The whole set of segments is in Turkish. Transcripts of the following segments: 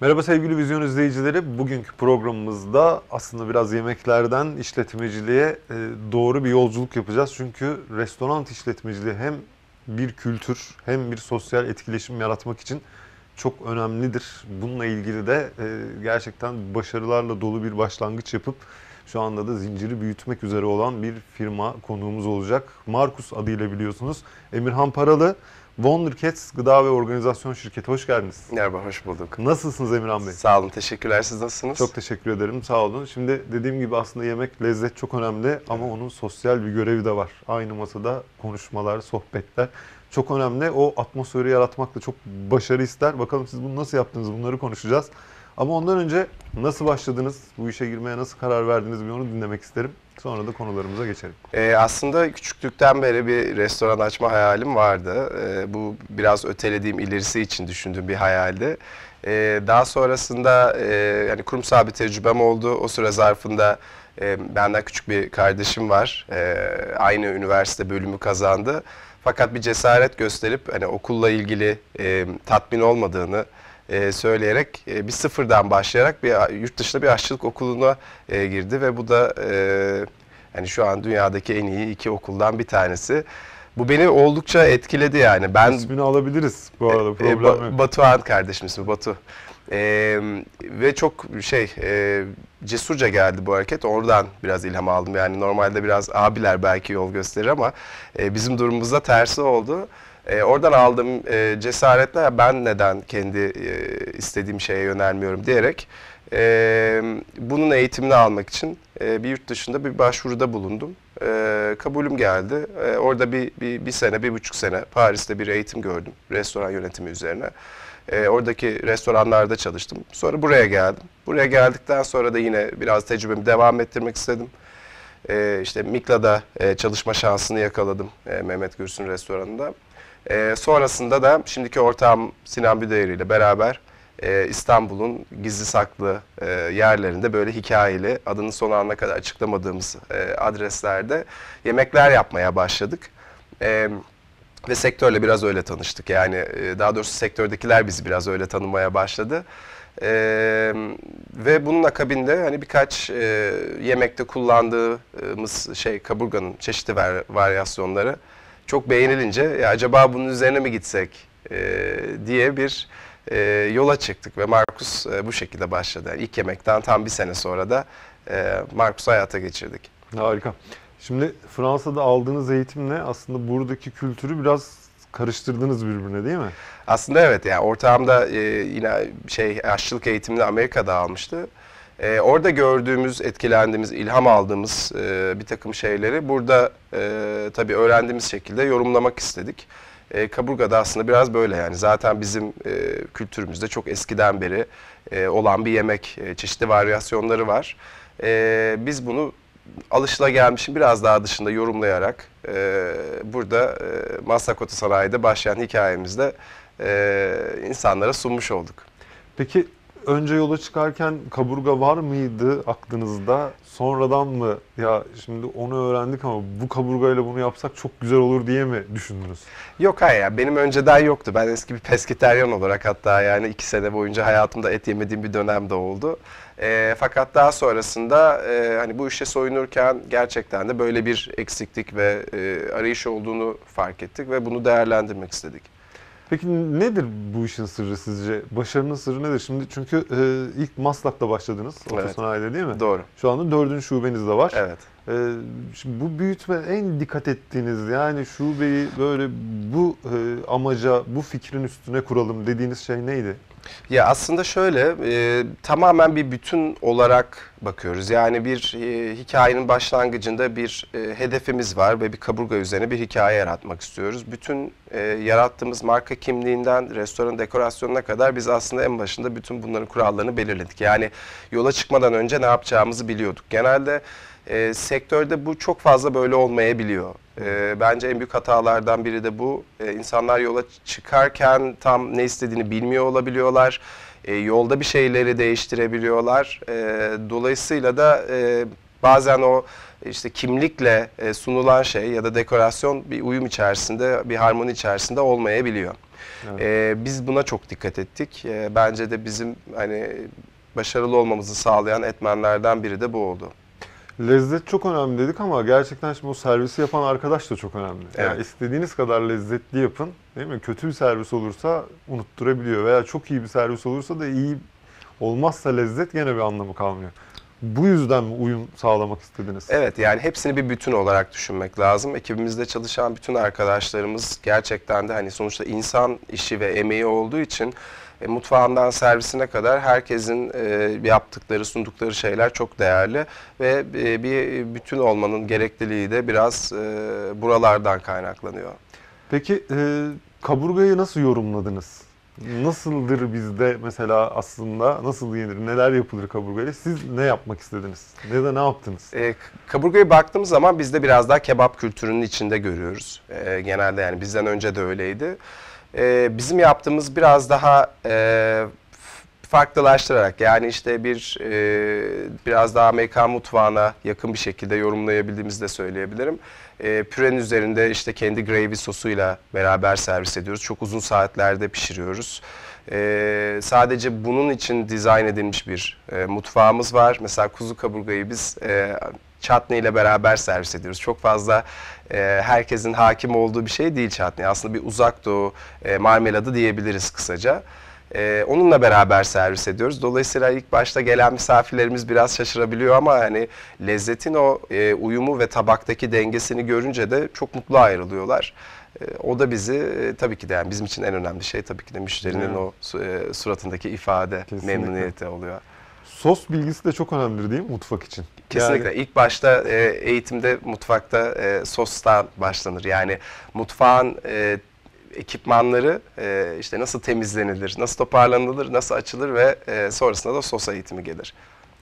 Merhaba sevgili vizyon izleyicileri. Bugünkü programımızda aslında biraz yemeklerden işletmeciliğe e, doğru bir yolculuk yapacağız. Çünkü restoran işletmeciliği hem bir kültür hem bir sosyal etkileşim yaratmak için çok önemlidir. Bununla ilgili de e, gerçekten başarılarla dolu bir başlangıç yapıp şu anda da zinciri büyütmek üzere olan bir firma konuğumuz olacak. Markus adıyla biliyorsunuz. Emirhan Paralı Wondercats Gıda ve Organizasyon Şirketi. Hoş geldiniz. Merhaba, hoş bulduk. Nasılsınız Emirhan Bey? Sağ olun, teşekkürler. Siz nasılsınız? Çok teşekkür ederim, sağ olun. Şimdi dediğim gibi aslında yemek, lezzet çok önemli ama onun sosyal bir görevi de var. Aynı masada konuşmalar, sohbetler çok önemli. O atmosferi yaratmak da çok başarı ister. Bakalım siz bunu nasıl yaptınız bunları konuşacağız. Ama ondan önce nasıl başladınız, bu işe girmeye nasıl karar verdiniz bir onu dinlemek isterim. Sonra da konularımıza geçelim. Ee, aslında küçüklükten beri bir restoran açma hayalim vardı. Ee, bu biraz ötelediğim ilerisi için düşündüğüm bir hayaldi. Ee, daha sonrasında e, yani kurumsal bir tecrübem oldu. O süre zarfında e, benden küçük bir kardeşim var. E, aynı üniversite bölümü kazandı. Fakat bir cesaret gösterip hani okulla ilgili e, tatmin olmadığını, e, söyleyerek e, bir sıfırdan başlayarak bir yurt dışında bir aşçılık okuluna e, girdi ve bu da e, yani şu an dünyadaki en iyi iki okuldan bir tanesi. Bu beni oldukça etkiledi yani. Ben ismini alabiliriz bu e, arada e, problem e, ba- Batuhan kardeşim ismi Batu. Ee, ve çok şey e, cesurca geldi bu hareket. Oradan biraz ilham aldım. Yani normalde biraz abiler belki yol gösterir ama e, bizim durumumuzda tersi oldu. E, oradan aldığım e, cesaretle ben neden kendi e, istediğim şeye yönelmiyorum diyerek e, bunun eğitimini almak için e, bir yurt dışında bir başvuruda bulundum. E, kabulüm geldi. E, orada bir, bir, bir sene, bir buçuk sene Paris'te bir eğitim gördüm restoran yönetimi üzerine. E, oradaki restoranlarda çalıştım. Sonra buraya geldim. Buraya geldikten sonra da yine biraz tecrübemi devam ettirmek istedim. E, işte Mikla'da e, çalışma şansını yakaladım e, Mehmet Gürsün restoranında. E, sonrasında da şimdiki ortağım Sinan Büdeyri ile beraber e, İstanbul'un gizli saklı e, yerlerinde böyle hikayeli adının son anına kadar açıklamadığımız e, adreslerde yemekler yapmaya başladık. Evet. Ve sektörle biraz öyle tanıştık. Yani e, daha doğrusu sektördekiler bizi biraz öyle tanımaya başladı. Ee, ve bunun akabinde hani birkaç e, yemekte kullandığımız şey kaburganın çeşitli var, varyasyonları çok beğenilince ya acaba bunun üzerine mi gitsek e, diye bir e, yola çıktık ve Markus e, bu şekilde başladı. Yani ilk yemekten tam bir sene sonra da e, Markus'u hayata geçirdik. Harika. Şimdi Fransa'da aldığınız eğitimle aslında buradaki kültürü biraz karıştırdınız birbirine değil mi? Aslında evet yani ortağım da e, yine şey aşçılık eğitimini Amerika'da almıştı. E, orada gördüğümüz, etkilendiğimiz, ilham aldığımız e, bir takım şeyleri burada e, tabii öğrendiğimiz şekilde yorumlamak istedik. E, kaburga da aslında biraz böyle yani zaten bizim e, kültürümüzde çok eskiden beri e, olan bir yemek, e, çeşitli varyasyonları var. E, biz bunu alışılagelmişin biraz daha dışında yorumlayarak e, burada e, Masakota Sarayı'da başlayan hikayemizde e, insanlara sunmuş olduk. Peki önce yola çıkarken kaburga var mıydı aklınızda? Sonradan mı ya şimdi onu öğrendik ama bu kaburgayla bunu yapsak çok güzel olur diye mi düşündünüz? Yok hayır ya benim önceden yoktu. Ben eski bir pesketeryan olarak hatta yani iki sene boyunca hayatımda et yemediğim bir dönem de oldu. E, fakat daha sonrasında e, hani bu işe soyunurken gerçekten de böyle bir eksiklik ve e, arayış olduğunu fark ettik ve bunu değerlendirmek istedik. Peki nedir bu işin sırrı sizce? Başarının sırrı nedir? Şimdi çünkü e, ilk Maslak'ta başladınız otosanayide evet. değil mi? Doğru. Şu anda dördüncü şubeniz de var. Evet. E, şimdi bu büyütme en dikkat ettiğiniz yani şubeyi böyle bu e, amaca, bu fikrin üstüne kuralım dediğiniz şey neydi? Ya aslında şöyle e, tamamen bir bütün olarak bakıyoruz. Yani bir e, hikayenin başlangıcında bir e, hedefimiz var ve bir kaburga üzerine bir hikaye yaratmak istiyoruz. Bütün e, yarattığımız marka kimliğinden restoran dekorasyonuna kadar biz aslında en başında bütün bunların kurallarını belirledik. Yani yola çıkmadan önce ne yapacağımızı biliyorduk. Genelde e, sektörde bu çok fazla böyle olmayabiliyor. E, bence en büyük hatalardan biri de bu. E, insanlar yola çıkarken tam ne istediğini bilmiyor olabiliyorlar. E, yolda bir şeyleri değiştirebiliyorlar. E, dolayısıyla da e, bazen o işte kimlikle e, sunulan şey ya da dekorasyon bir uyum içerisinde, bir harmoni içerisinde olmayabiliyor. Evet. E, biz buna çok dikkat ettik. E, bence de bizim hani başarılı olmamızı sağlayan etmenlerden biri de bu oldu lezzet çok önemli dedik ama gerçekten şimdi bu servisi yapan arkadaş da çok önemli. Evet. Yani istediğiniz kadar lezzetli yapın. Değil mi? Kötü bir servis olursa unutturabiliyor veya çok iyi bir servis olursa da iyi olmazsa lezzet gene bir anlamı kalmıyor. Bu yüzden mi uyum sağlamak istediniz? Evet yani hepsini bir bütün olarak düşünmek lazım. Ekibimizde çalışan bütün arkadaşlarımız gerçekten de hani sonuçta insan işi ve emeği olduğu için e, mutfağından servisine kadar herkesin e, yaptıkları, sundukları şeyler çok değerli ve e, bir bütün olmanın gerekliliği de biraz buralardan kaynaklanıyor. Peki kaburgayı nasıl yorumladınız? Nasıldır bizde mesela aslında nasıl yenir, neler yapılır kaburgayla? Siz ne yapmak istediniz? Ne de ne yaptınız? E, kaburgaya baktığımız zaman bizde biraz daha kebap kültürünün içinde görüyoruz. E, genelde yani bizden önce de öyleydi e, bizim yaptığımız biraz daha e, farklılaştırarak yani işte bir e, biraz daha Amerikan mutfağına yakın bir şekilde yorumlayabildiğimizi de söyleyebilirim. E, pürenin üzerinde işte kendi gravy sosuyla beraber servis ediyoruz. Çok uzun saatlerde pişiriyoruz. E, sadece bunun için dizayn edilmiş bir e, mutfağımız var. Mesela kuzu kaburgayı biz e, çatni ile beraber servis ediyoruz. Çok fazla e, herkesin hakim olduğu bir şey değil çatni. Aslında bir uzak doğu e, marmeladı diyebiliriz kısaca. E, onunla beraber servis ediyoruz. Dolayısıyla ilk başta gelen misafirlerimiz biraz şaşırabiliyor ama hani lezzetin o e, uyumu ve tabaktaki dengesini görünce de çok mutlu ayrılıyorlar. E, o da bizi e, tabii ki de yani bizim için en önemli şey tabii ki de müşterinin evet. o e, suratındaki ifade, Kesinlikle. memnuniyeti oluyor. Sos bilgisi de çok önemlidir değil mi mutfak için? Kesinlikle. Yani. İlk başta e, eğitimde mutfakta e, sostan başlanır. Yani mutfağın e, ekipmanları e, işte nasıl temizlenilir, nasıl toparlanılır, nasıl açılır ve e, sonrasında da sos eğitimi gelir.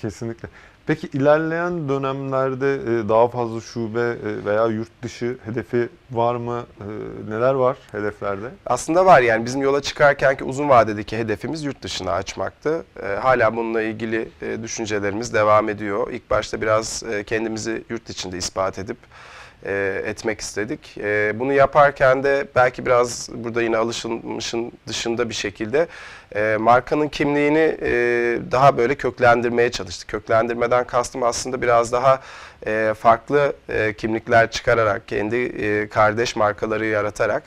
Kesinlikle. Peki ilerleyen dönemlerde e, daha fazla şube e, veya yurt dışı hedefi var mı? E, neler var hedeflerde? Aslında var yani bizim yola çıkarken ki uzun vadedeki hedefimiz yurt dışına açmaktı. Hala bununla ilgili düşüncelerimiz devam ediyor. İlk başta biraz kendimizi yurt içinde ispat edip e, etmek istedik. E, bunu yaparken de belki biraz burada yine alışılmışın dışında bir şekilde e, markanın kimliğini e, daha böyle köklendirmeye çalıştık. Köklendirmeden kastım aslında biraz daha e, farklı e, kimlikler çıkararak, kendi e, kardeş markaları yaratarak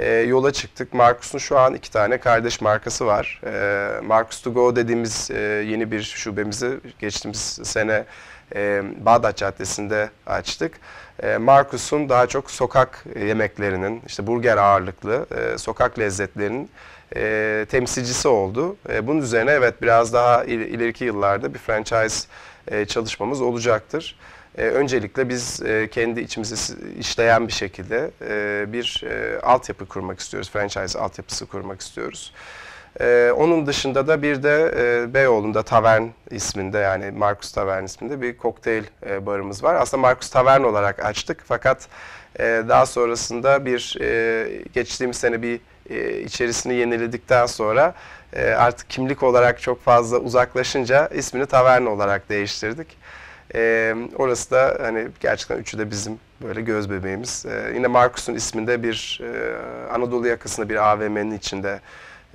ee, yola çıktık. Markus'un şu an iki tane kardeş markası var. Ee, Markus to go dediğimiz e, yeni bir şubemizi geçtiğimiz sene e, Bağdat Caddesi'nde açtık. Ee, Markus'un daha çok sokak yemeklerinin, işte burger ağırlıklı e, sokak lezzetlerinin e, temsilcisi oldu. bunun üzerine evet biraz daha ileriki yıllarda bir franchise çalışmamız olacaktır. E, öncelikle biz e, kendi içimizi işleyen bir şekilde e, bir e, altyapı kurmak istiyoruz. Franchise altyapısı kurmak istiyoruz. Ee, onun dışında da bir de e, Beyoğlu'nda Tavern isminde yani Markus Tavern isminde bir kokteyl e, barımız var. Aslında Markus Tavern olarak açtık fakat e, daha sonrasında bir e, geçtiğimiz sene bir e, içerisini yeniledikten sonra e, artık kimlik olarak çok fazla uzaklaşınca ismini Tavern olarak değiştirdik. E, orası da hani gerçekten üçü de bizim böyle göz bebeğimiz. E, yine Markus'un isminde bir e, Anadolu yakasında bir AVM'nin içinde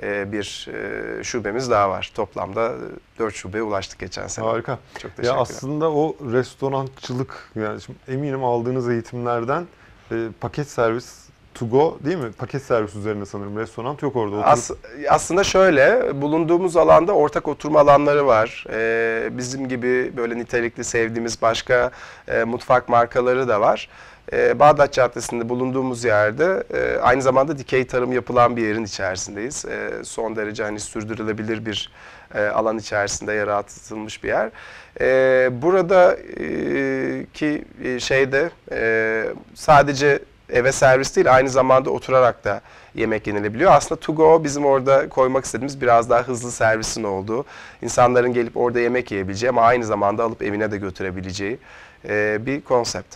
e, bir e, şubemiz daha var. Toplamda e, dört şubeye ulaştık geçen sene. Harika. Çok teşekkür Ya aslında o restorançılık yani şimdi eminim aldığınız eğitimlerden e, paket servis to go değil mi? Paket servis üzerine sanırım. Restoran yok orada. Oturup... As, aslında şöyle, bulunduğumuz alanda ortak oturma alanları var. Ee, bizim gibi böyle nitelikli sevdiğimiz başka e, mutfak markaları da var. Ee, Bağdat Caddesi'nde bulunduğumuz yerde e, aynı zamanda dikey tarım yapılan bir yerin içerisindeyiz. E, son derece hani sürdürülebilir bir e, alan içerisinde yaratılmış bir yer. E, burada e, ki e, şeyde e, sadece eve servis değil aynı zamanda oturarak da yemek yenilebiliyor. Aslında to go bizim orada koymak istediğimiz biraz daha hızlı servisin olduğu, insanların gelip orada yemek yiyebileceği ama aynı zamanda alıp evine de götürebileceği e, bir konsept.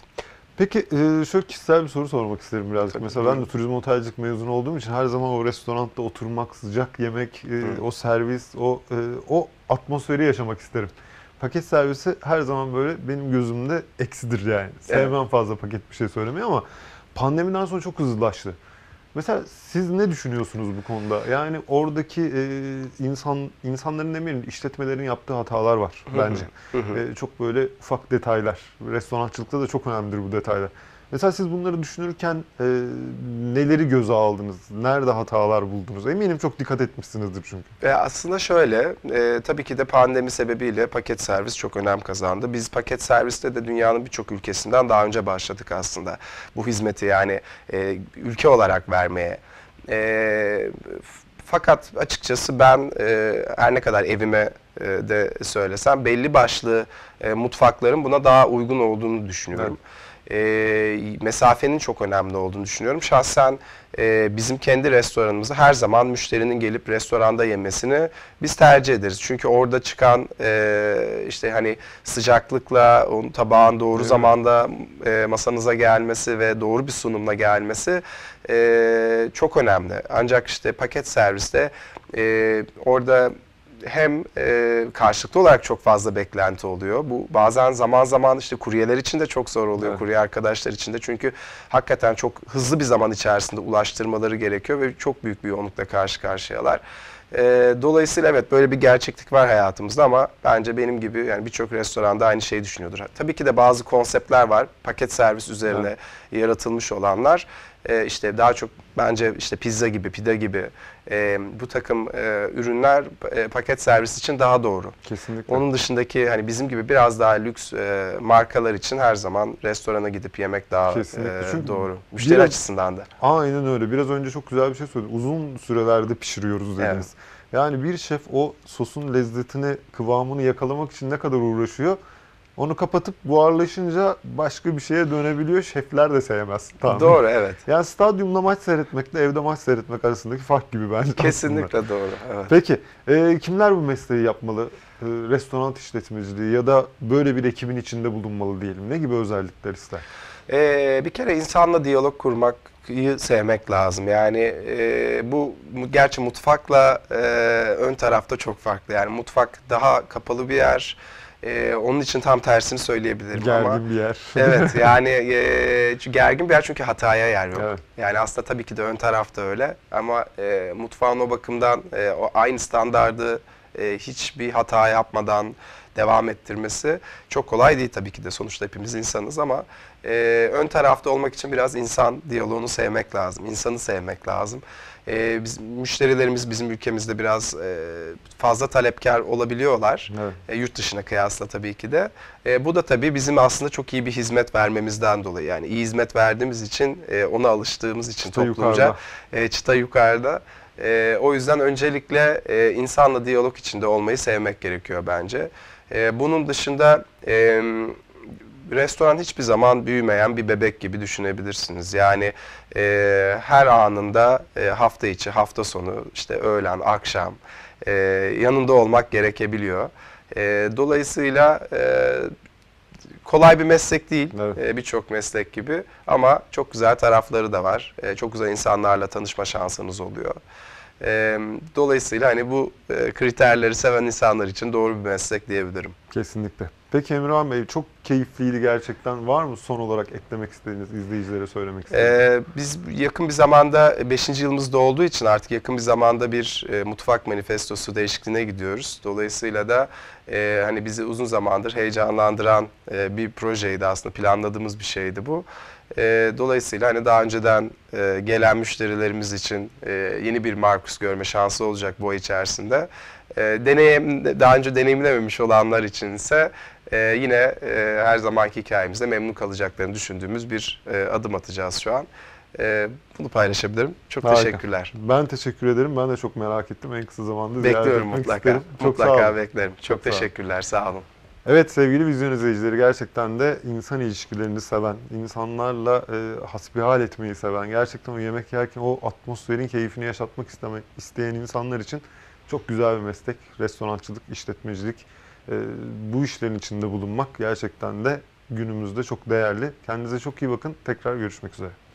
Peki e, şöyle kişisel bir soru sormak isterim biraz Mesela ben de turizm otelcilik mezunu olduğum için her zaman o restoranda oturmak, sıcak yemek, e, o servis, o o atmosferi yaşamak isterim. Paket servisi her zaman böyle benim gözümde eksidir yani. Sevmem evet. fazla paket bir şey söylemeyi ama pandemiden sonra çok hızlılaştı. Mesela siz ne düşünüyorsunuz bu konuda? Yani oradaki e, insan insanların demeyelim işletmelerin yaptığı hatalar var bence. e, çok böyle ufak detaylar. Restorançılıkta da çok önemlidir bu detaylar. Mesela siz bunları düşünürken e, neleri göze aldınız? Nerede hatalar buldunuz? Eminim çok dikkat etmişsinizdir çünkü. E aslında şöyle, e, tabii ki de pandemi sebebiyle paket servis çok önem kazandı. Biz paket serviste de dünyanın birçok ülkesinden daha önce başladık aslında. Bu hizmeti yani e, ülke olarak vermeye. E, fakat açıkçası ben e, her ne kadar evime e, de söylesem belli başlı e, mutfakların buna daha uygun olduğunu düşünüyorum. Evet e, mesafenin çok önemli olduğunu düşünüyorum. Şahsen e, bizim kendi restoranımızı her zaman müşterinin gelip restoranda yemesini biz tercih ederiz. Çünkü orada çıkan e, işte hani sıcaklıkla onun tabağın doğru evet. zamanda e, masanıza gelmesi ve doğru bir sunumla gelmesi e, çok önemli. Ancak işte paket serviste e, orada hem e, karşılıklı olarak çok fazla beklenti oluyor. Bu bazen zaman zaman işte kuryeler için de çok zor oluyor, evet. kurye arkadaşlar için de. Çünkü hakikaten çok hızlı bir zaman içerisinde ulaştırmaları gerekiyor ve çok büyük bir yoğunlukla karşı karşıyalar. E, dolayısıyla evet böyle bir gerçeklik var hayatımızda ama bence benim gibi yani birçok restoranda aynı şeyi düşünüyordur. Tabii ki de bazı konseptler var. Paket servis üzerine evet. yaratılmış olanlar e, işte daha çok bence işte pizza gibi, pide gibi e, bu takım e, ürünler e, paket servis için daha doğru. Kesinlikle. Onun dışındaki hani bizim gibi biraz daha lüks e, markalar için her zaman restorana gidip yemek daha Kesinlikle. e, doğru. Müşteri biraz, açısından da. Aynen öyle. Biraz önce çok güzel bir şey söyledin. Uzun sürelerde pişiriyoruz dediniz. Evet. Yani bir şef o sosun lezzetini, kıvamını yakalamak için ne kadar uğraşıyor? Onu kapatıp buharlaşınca başka bir şeye dönebiliyor. Şefler de sevmez. Tamam. Doğru evet. Yani stadyumda maç seyretmekle evde maç seyretmek arasındaki fark gibi bence. Kesinlikle aslında. doğru. Evet. Peki e, kimler bu mesleği yapmalı? E, restoran işletmeciliği ya da böyle bir ekibin içinde bulunmalı diyelim. Ne gibi özellikler ister? E, bir kere insanla diyalog kurmak sevmek lazım. Yani e, bu gerçi mutfakla e, ön tarafta çok farklı. Yani mutfak daha kapalı bir yer. Evet ee, onun için tam tersini söyleyebilirim gergin ama. Gergin bir yer. evet yani e, gergin bir yer çünkü hataya yer yok. Evet. Yani aslında tabii ki de ön tarafta öyle ama e, mutfağın o bakımdan e, o aynı standardı e, hiçbir hata yapmadan devam ettirmesi çok kolay değil tabii ki de sonuçta hepimiz insanız ama e, ön tarafta olmak için biraz insan diyaloğunu sevmek lazım, insanı sevmek lazım e, biz, müşterilerimiz bizim ülkemizde biraz e, fazla talepkar olabiliyorlar. Evet. E, yurt dışına kıyasla tabii ki de. E, bu da tabii bizim aslında çok iyi bir hizmet vermemizden dolayı. Yani iyi hizmet verdiğimiz için, e, ona alıştığımız için çıta toplumca yukarıda. E, çıta yukarıda. E, o yüzden öncelikle e, insanla diyalog içinde olmayı sevmek gerekiyor bence. E, bunun dışında... E, restoran hiçbir zaman büyümeyen bir bebek gibi düşünebilirsiniz. Yani e, her anında e, hafta içi, hafta sonu, işte öğlen, akşam e, yanında olmak gerekebiliyor. E, dolayısıyla e, kolay bir meslek değil evet. e, birçok meslek gibi ama çok güzel tarafları da var. E, çok güzel insanlarla tanışma şansınız oluyor. E, dolayısıyla hani bu e, kriterleri seven insanlar için doğru bir meslek diyebilirim. Kesinlikle. Peki Emirhan Bey çok keyifliydi gerçekten. Var mı son olarak eklemek istediğiniz, izleyicilere söylemek istediğiniz? Ee, biz yakın bir zamanda 5. yılımız da olduğu için artık yakın bir zamanda bir e, mutfak manifestosu değişikliğine gidiyoruz. Dolayısıyla da e, hani bizi uzun zamandır heyecanlandıran e, bir projeydi aslında planladığımız bir şeydi bu. E, dolayısıyla hani daha önceden e, gelen müşterilerimiz için e, yeni bir Markus görme şansı olacak bu ay içerisinde. E, deneyim, daha önce deneyimlememiş olanlar için ise e, yine e, her zamanki hikayemizde memnun kalacaklarını düşündüğümüz bir e, adım atacağız şu an. E, bunu paylaşabilirim. Çok Harika. teşekkürler. Ben teşekkür ederim. Ben de çok merak ettim. En kısa zamanda Bekliyorum mutlaka. Isterim. Çok mutlaka sağ olun. beklerim. Çok, çok teşekkürler. Sağ olun. Evet sevgili vizyon izleyicileri gerçekten de insan ilişkilerini seven, insanlarla e, hasbihal etmeyi seven, gerçekten o yemek yerken o atmosferin keyfini yaşatmak isteme, isteyen insanlar için çok güzel bir meslek. Restorançılık, işletmecilik. Ee, bu işlerin içinde bulunmak gerçekten de günümüzde çok değerli. Kendinize çok iyi bakın. Tekrar görüşmek üzere.